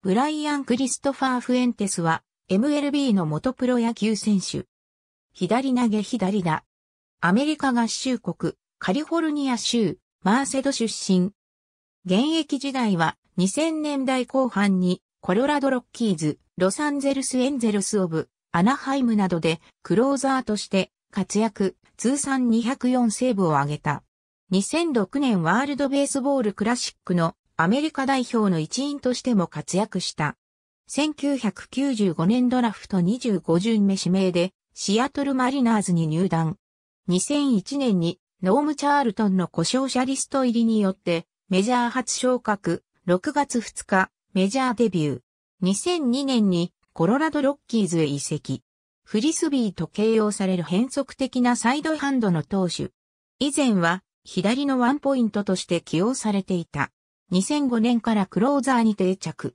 ブライアン・クリストファー・フエンテスは、MLB の元プロ野球選手。左投げ左打。アメリカ合衆国、カリフォルニア州、マーセド出身。現役時代は、2000年代後半に、コロラドロッキーズ、ロサンゼルス・エンゼルス・オブ、アナハイムなどで、クローザーとして、活躍、通算204セーブを挙げた。2006年ワールドベースボールクラシックのアメリカ代表の一員としても活躍した。1995年ドラフト25巡目指名で、シアトルマリナーズに入団。2001年に、ノーム・チャールトンの故障者リスト入りによって、メジャー初昇格、6月2日、メジャーデビュー。2002年に、コロラドロッキーズへ移籍。フリスビーと形容される変則的なサイドハンドの投手。以前は左のワンポイントとして起用されていた。2005年からクローザーに定着。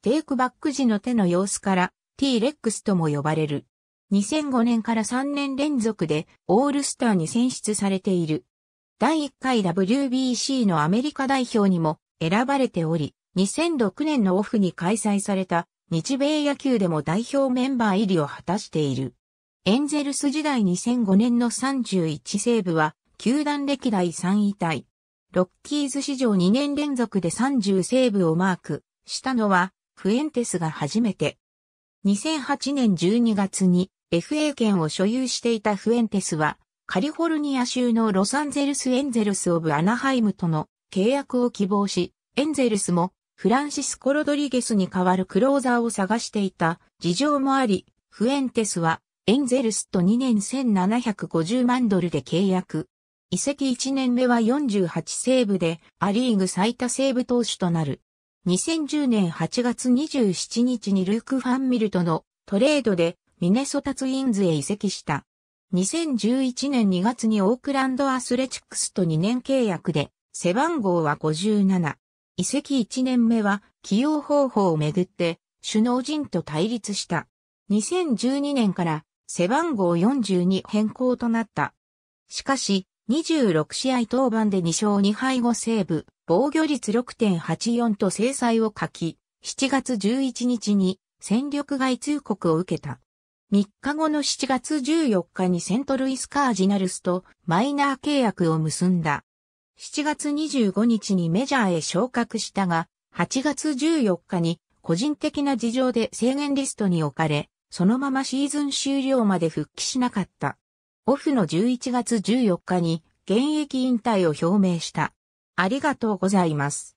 テイクバック時の手の様子から T-Rex とも呼ばれる。2005年から3年連続でオールスターに選出されている。第1回 WBC のアメリカ代表にも選ばれており、2006年のオフに開催された日米野球でも代表メンバー入りを果たしている。エンゼルス時代2005年の31セーブは球団歴代3位体。ロッキーズ史上2年連続で30セーブをマークしたのは、フエンテスが初めて。2008年12月に FA 権を所有していたフエンテスは、カリフォルニア州のロサンゼルスエンゼルスオブアナハイムとの契約を希望し、エンゼルスもフランシスコ・ロドリゲスに代わるクローザーを探していた事情もあり、フエンテスはエンゼルスと2年1750万ドルで契約移籍1年目は48セーブで、アリーグ最多セーブ投手となる。2010年8月27日にルーク・ファンミルトのトレードでミネソタツインズへ移籍した。2011年2月にオークランドアスレチックスと2年契約で、背番号は57。移籍1年目は起用方法をめぐって首脳陣と対立した。2012年から背番号42変更となった。しかし、26試合登板で2勝2敗5セーブ、防御率6.84と制裁を書き、7月11日に戦力外通告を受けた。3日後の7月14日にセントルイスカージナルスとマイナー契約を結んだ。7月25日にメジャーへ昇格したが、8月14日に個人的な事情で制限リストに置かれ、そのままシーズン終了まで復帰しなかった。オフの11月14日に現役引退を表明した。ありがとうございます。